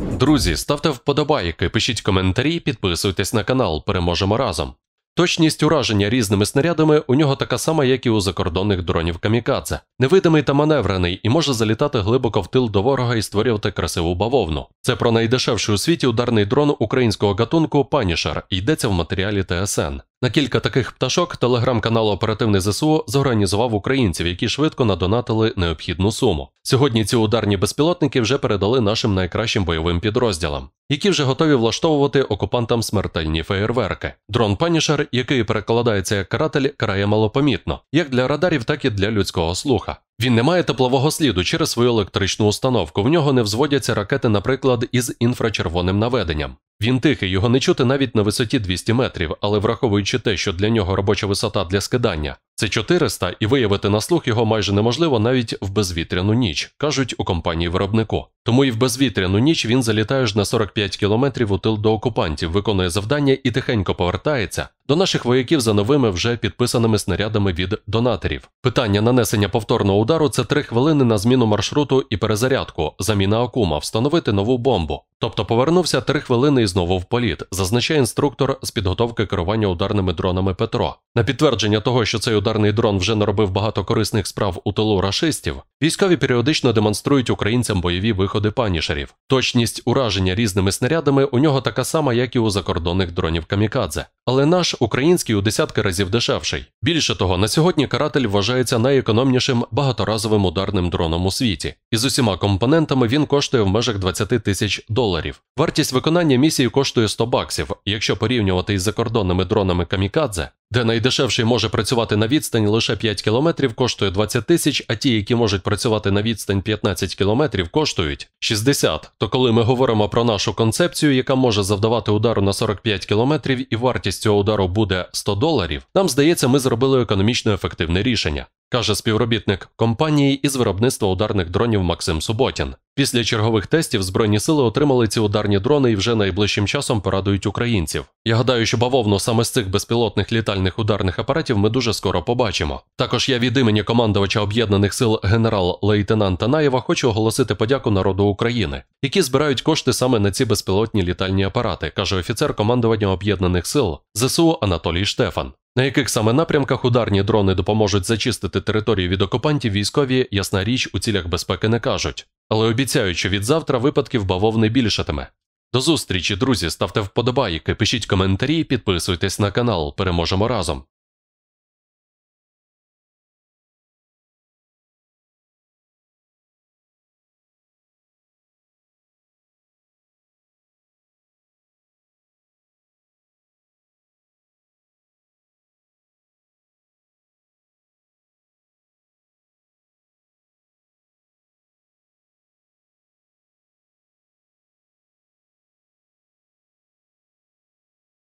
Друзі, ставте вподобайки, пишіть коментарі, підписуйтесь на канал, переможемо разом. Точність ураження різними снарядами у нього така сама, як і у закордонних дронів камікадзе. Невидимий та маневрений і може залітати глибоко в тил до ворога і створювати красиву бавовну. Це про найдешевший у світі ударний дрон українського гатунку Панішер йдеться в матеріалі ТСН. На кілька таких пташок телеграм-канал Оперативний ЗСУ зорганізував українців, які швидко надонатили необхідну суму. Сьогодні ці ударні безпілотники вже передали нашим найкращим бойовим підрозділам, які вже готові влаштовувати окупантам смертельні феєрверки. Дрон Панішер, який перекладається як каратель, крає малопомітно, як для радарів, так і для людського слуха. Він не має теплового сліду через свою електричну установку. В нього не взводяться ракети, наприклад, із інфрачервоним наведенням. Він тихий, його не чути навіть на висоті 200 метрів, але враховуючи те, що для нього робоча висота для скидання це 400, і виявити на слух його майже неможливо навіть в безвітряну ніч, кажуть у компанії виробнику. Тому і в безвітряну ніч він залітає ж на 45 кілометрів у тил до окупантів, виконує завдання і тихенько повертається, до наших вояків за новими вже підписаними снарядами від донаторів. Питання нанесення повторного удару це три хвилини на зміну маршруту і перезарядку, заміна акума, встановити нову бомбу. Тобто повернувся три хвилини і знову в політ, зазначає інструктор з підготовки керування ударними дронами Петро. На підтвердження того, що цей ударний дрон вже наробив багато корисних справ у тилу рашистів, військові періодично демонструють українцям бойові виходи панішерів. Точність ураження різними снарядами у нього така сама, як і у закордонних дронів камікадзе. Але наш український у десятки разів дешевший. Більше того, на сьогодні каратель вважається найекономнішим багаторазовим ударним дроном у світі, і з усіма компонентами він коштує в межах 20 тисяч доларів. Вартість виконання місії коштує 100 баксів. Якщо порівнювати із закордонними дронами камікадзе, де найдешевший може працювати на відстані лише 5 кілометрів, коштує 20 тисяч, а ті, які можуть працювати на відстань 15 кілометрів, коштують 60. То коли ми говоримо про нашу концепцію, яка може завдавати удару на 45 кілометрів, і вартість цього удару буде 100 доларів, нам здається, ми зробили економічно ефективне рішення каже співробітник компанії із виробництва ударних дронів Максим Суботін. Після чергових тестів збройні сили отримали ці ударні дрони і вже найближчим часом порадують українців. Я гадаю, що бавовно саме з цих безпілотних літальних ударних апаратів ми дуже скоро побачимо. Також я від імені командувача об'єднаних сил генерал-лейтенанта Наєва хочу оголосити подяку народу України, які збирають кошти саме на ці безпілотні літальні апарати, каже офіцер командування об'єднаних сил ЗСУ Анатолій Штефан. На яких саме напрямках ударні дрони допоможуть зачистити території від окупантів, військові, ясна річ, у цілях безпеки не кажуть, але обіцяють, що від завтра випадків бавов не більшатиме. До зустрічі, друзі, ставте вподобайки, пишіть коментарі, підписуйтесь на канал, переможемо разом.